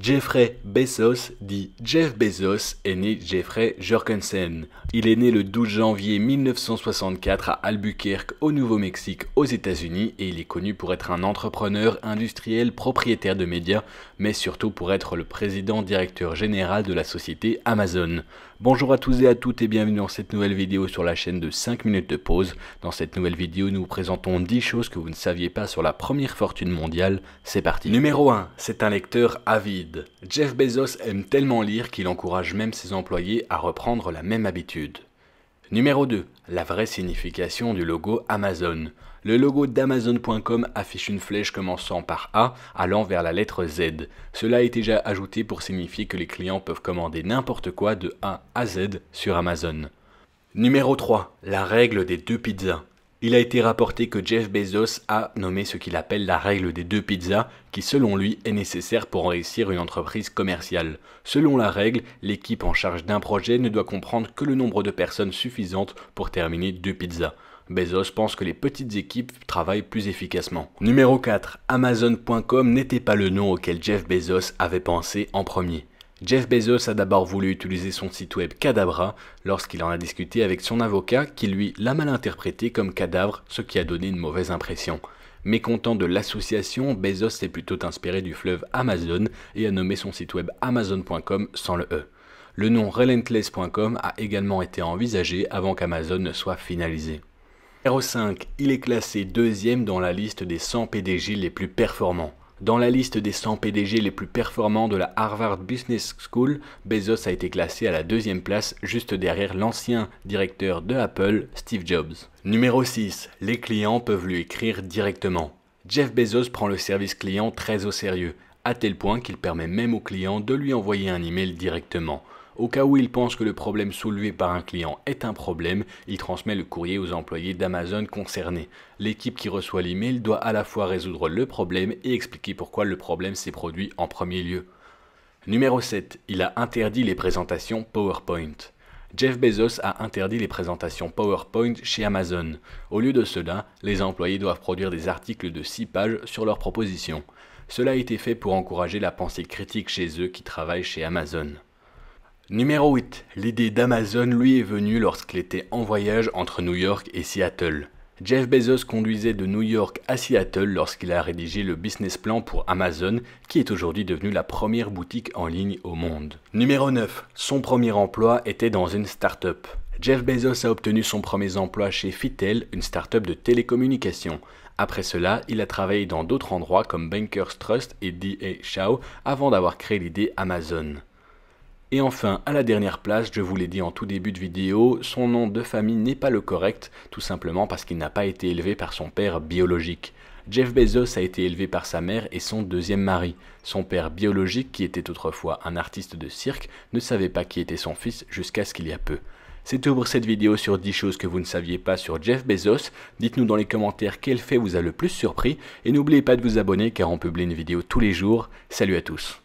Jeffrey Bezos, dit Jeff Bezos, est né Jeffrey Jorgensen. Il est né le 12 janvier 1964 à Albuquerque, au Nouveau-Mexique, aux États-Unis, et il est connu pour être un entrepreneur, industriel, propriétaire de médias, mais surtout pour être le président directeur général de la société Amazon. Bonjour à tous et à toutes et bienvenue dans cette nouvelle vidéo sur la chaîne de 5 minutes de pause. Dans cette nouvelle vidéo, nous vous présentons 10 choses que vous ne saviez pas sur la première fortune mondiale. C'est parti. Numéro 1, c'est un lecteur avide. Jeff Bezos aime tellement lire qu'il encourage même ses employés à reprendre la même habitude. Numéro 2. La vraie signification du logo Amazon. Le logo d'Amazon.com affiche une flèche commençant par A allant vers la lettre Z. Cela est déjà ajouté pour signifier que les clients peuvent commander n'importe quoi de A à Z sur Amazon. Numéro 3. La règle des deux pizzas. Il a été rapporté que Jeff Bezos a nommé ce qu'il appelle la règle des deux pizzas, qui selon lui est nécessaire pour réussir une entreprise commerciale. Selon la règle, l'équipe en charge d'un projet ne doit comprendre que le nombre de personnes suffisantes pour terminer deux pizzas. Bezos pense que les petites équipes travaillent plus efficacement. Numéro 4. Amazon.com n'était pas le nom auquel Jeff Bezos avait pensé en premier. Jeff Bezos a d'abord voulu utiliser son site web Cadabra lorsqu'il en a discuté avec son avocat qui lui l'a mal interprété comme cadavre, ce qui a donné une mauvaise impression. Mécontent de l'association, Bezos s'est plutôt inspiré du fleuve Amazon et a nommé son site web amazon.com sans le E. Le nom relentless.com a également été envisagé avant qu'Amazon ne soit finalisé. r 5, il est classé deuxième dans la liste des 100 PDG les plus performants. Dans la liste des 100 PDG les plus performants de la Harvard Business School, Bezos a été classé à la deuxième place juste derrière l'ancien directeur de Apple, Steve Jobs. Numéro 6. Les clients peuvent lui écrire directement. Jeff Bezos prend le service client très au sérieux, à tel point qu'il permet même aux clients de lui envoyer un email directement. Au cas où il pense que le problème soulevé par un client est un problème, il transmet le courrier aux employés d'Amazon concernés. L'équipe qui reçoit l'email doit à la fois résoudre le problème et expliquer pourquoi le problème s'est produit en premier lieu. Numéro 7. Il a interdit les présentations PowerPoint. Jeff Bezos a interdit les présentations PowerPoint chez Amazon. Au lieu de cela, les employés doivent produire des articles de 6 pages sur leurs propositions. Cela a été fait pour encourager la pensée critique chez eux qui travaillent chez Amazon. Numéro 8. L'idée d'Amazon lui est venue lorsqu'il était en voyage entre New York et Seattle. Jeff Bezos conduisait de New York à Seattle lorsqu'il a rédigé le business plan pour Amazon, qui est aujourd'hui devenue la première boutique en ligne au monde. Numéro 9. Son premier emploi était dans une start-up. Jeff Bezos a obtenu son premier emploi chez Fitel, une start-up de télécommunications. Après cela, il a travaillé dans d'autres endroits comme Bankers Trust et D.A. Shaw avant d'avoir créé l'idée Amazon. Et enfin, à la dernière place, je vous l'ai dit en tout début de vidéo, son nom de famille n'est pas le correct, tout simplement parce qu'il n'a pas été élevé par son père biologique. Jeff Bezos a été élevé par sa mère et son deuxième mari. Son père biologique, qui était autrefois un artiste de cirque, ne savait pas qui était son fils jusqu'à ce qu'il y a peu. C'est tout pour cette vidéo sur 10 choses que vous ne saviez pas sur Jeff Bezos. Dites-nous dans les commentaires quel fait vous a le plus surpris et n'oubliez pas de vous abonner car on publie une vidéo tous les jours. Salut à tous